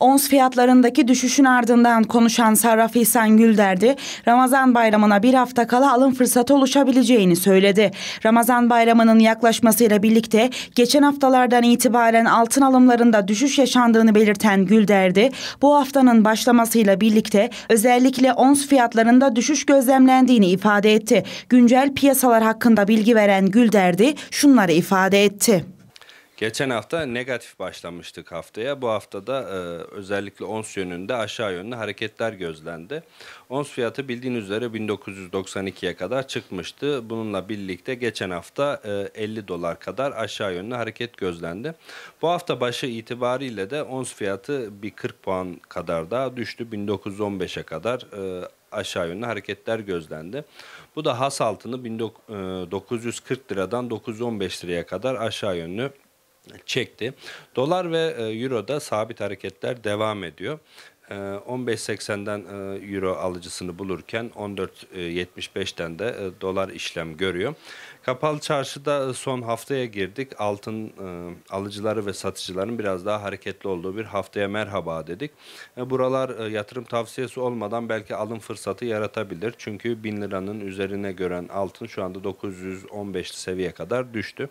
Ons fiyatlarındaki düşüşün ardından konuşan Sarraf İhsan Gülderdi, Ramazan bayramına bir hafta kala alım fırsatı oluşabileceğini söyledi. Ramazan bayramının yaklaşmasıyla birlikte geçen haftalardan itibaren altın alımlarında düşüş yaşandığını belirten Gülderdi, bu haftanın başlamasıyla birlikte özellikle ons fiyatlarında düşüş gözlemlendiğini ifade etti. Güncel piyasalar hakkında bilgi veren Gülderdi şunları ifade etti. Geçen hafta negatif başlamıştık haftaya. Bu haftada e, özellikle ons yönünde aşağı yönlü hareketler gözlendi. Ons fiyatı bildiğin üzere 1992'ye kadar çıkmıştı. Bununla birlikte geçen hafta e, 50 dolar kadar aşağı yönlü hareket gözlendi. Bu hafta başı itibariyle de ons fiyatı bir 40 puan kadar daha düştü. 1915'e kadar e, aşağı yönlü hareketler gözlendi. Bu da has altını 1940 e, liradan 915 liraya kadar aşağı yönlü çekti. Dolar ve e, Euro'da sabit hareketler devam ediyor. 15.80'den e, e, euro alıcısını bulurken 14.75'ten de dolar işlem görüyor. Kapalı çarşıda son haftaya girdik. Altın alıcıları ve satıcıların biraz daha hareketli olduğu bir haftaya merhaba dedik. Buralar yatırım tavsiyesi olmadan belki alım fırsatı yaratabilir. Çünkü 1000 liranın üzerine gören altın şu anda 915 seviye kadar düştü.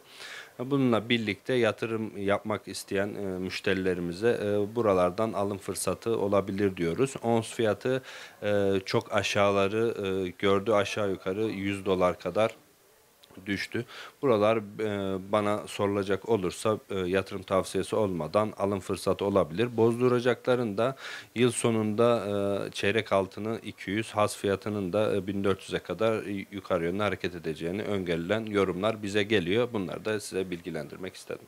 Bununla birlikte yatırım yapmak isteyen e, müşterilerimize e, buralardan alım fırsatı olabilir diyoruz. Ons fiyatı e, çok aşağıları e, gördü aşağı yukarı 100 dolar kadar düştü. Buralar e, bana sorulacak olursa e, yatırım tavsiyesi olmadan alım fırsatı olabilir. Bozduracakların da yıl sonunda e, çeyrek altını 200, has fiyatının da e, 1400'e kadar e, yukarı yönlü hareket edeceğini öngörülen yorumlar bize geliyor. Bunları da size bilgilendirmek istedim.